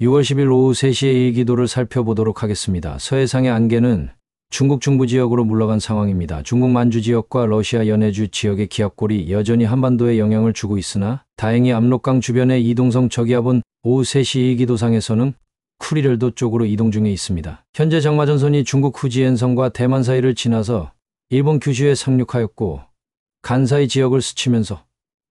6월 10일 오후 3시에 이 기도를 살펴보도록 하겠습니다. 서해상의 안개는 중국 중부 지역으로 물러간 상황입니다. 중국 만주 지역과 러시아 연해주 지역의 기압골이 여전히 한반도에 영향을 주고 있으나 다행히 압록강 주변의 이동성 저기압은 오후 3시 이 기도상에서는 쿠리를도 쪽으로 이동 중에 있습니다. 현재 장마전선이 중국 후지엔성과 대만 사이를 지나서 일본 규슈에 상륙하였고 간사이 지역을 스치면서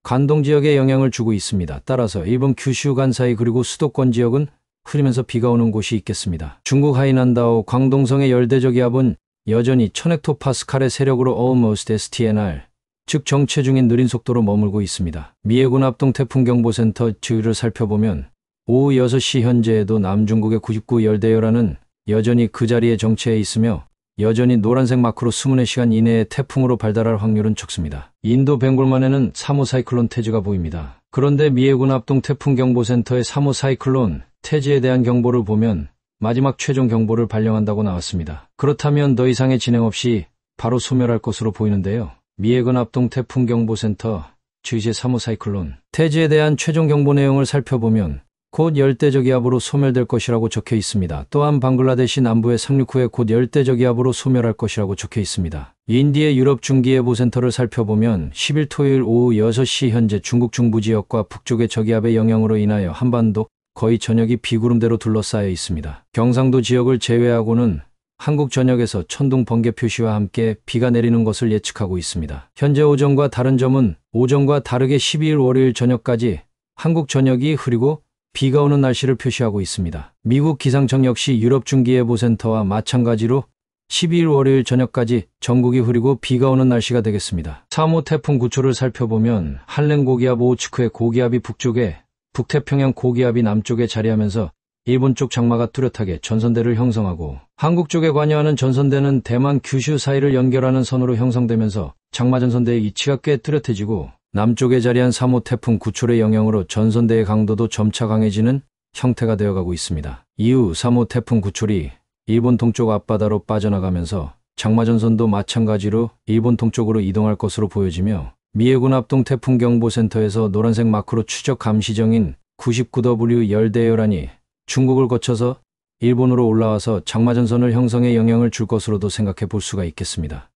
관동 지역에 영향을 주고 있습니다. 따라서 일본 규슈 간사이 그리고 수도권 지역은 흐리면서 비가 오는 곳이 있겠습니다. 중국 하이난다오 광동성의 열대적 기압은 여전히 천0헥토파스칼의 세력으로 almost STNR, 즉 정체 중인 느린 속도로 머물고 있습니다. 미해군 합동 태풍 경보센터 주위를 살펴보면 오후 6시 현재에도 남중국의 99 열대요라는 여전히 그 자리에 정체해 있으며 여전히 노란색 마크로 24시간 이내에 태풍으로 발달할 확률은 적습니다. 인도 벵골만에는 3호 사이클론 태즈가 보입니다. 그런데 미해군 합동 태풍 경보센터의 3호 사이클론 태지에 대한 경보를 보면 마지막 최종 경보를 발령한다고 나왔습니다. 그렇다면 더 이상의 진행 없이 바로 소멸할 것으로 보이는데요. 미해군 앞동 태풍경보센터 제3호 사이클론 태지에 대한 최종 경보 내용을 살펴보면 곧열대저 기압으로 소멸될 것이라고 적혀 있습니다. 또한 방글라데시 남부의 상륙 후에 곧열대저 기압으로 소멸할 것이라고 적혀 있습니다. 인디의 유럽 중기예보센터를 살펴보면 10일 토요일 오후 6시 현재 중국 중부 지역과 북쪽의 저기압의 영향으로 인하여 한반도 거의 전역이 비구름대로 둘러싸여 있습니다. 경상도 지역을 제외하고는 한국 전역에서 천둥 번개 표시와 함께 비가 내리는 것을 예측하고 있습니다. 현재 오전과 다른 점은 오전과 다르게 12일 월요일 저녁까지 한국 전역이 흐리고 비가 오는 날씨를 표시하고 있습니다. 미국 기상청 역시 유럽 중기예보센터와 마찬가지로 12일 월요일 저녁까지 전국이 흐리고 비가 오는 날씨가 되겠습니다. 3호 태풍 구초를 살펴보면 한랭 고기압 오츠크의 고기압이 북쪽에 북태평양 고기압이 남쪽에 자리하면서 일본 쪽 장마가 뚜렷하게 전선대를 형성하고 한국 쪽에 관여하는 전선대는 대만 규슈 사이를 연결하는 선으로 형성되면서 장마 전선대의 위치가 꽤 뚜렷해지고 남쪽에 자리한 3호 태풍 구출의 영향으로 전선대의 강도도 점차 강해지는 형태가 되어가고 있습니다. 이후 3호 태풍 구출이 일본 동쪽 앞바다로 빠져나가면서 장마 전선도 마찬가지로 일본 동쪽으로 이동할 것으로 보여지며 미해군 합동 태풍경보센터에서 노란색 마크로 추적 감시정인 99W 열대요란이 중국을 거쳐서 일본으로 올라와서 장마전선을 형성해 영향을 줄 것으로도 생각해 볼 수가 있겠습니다.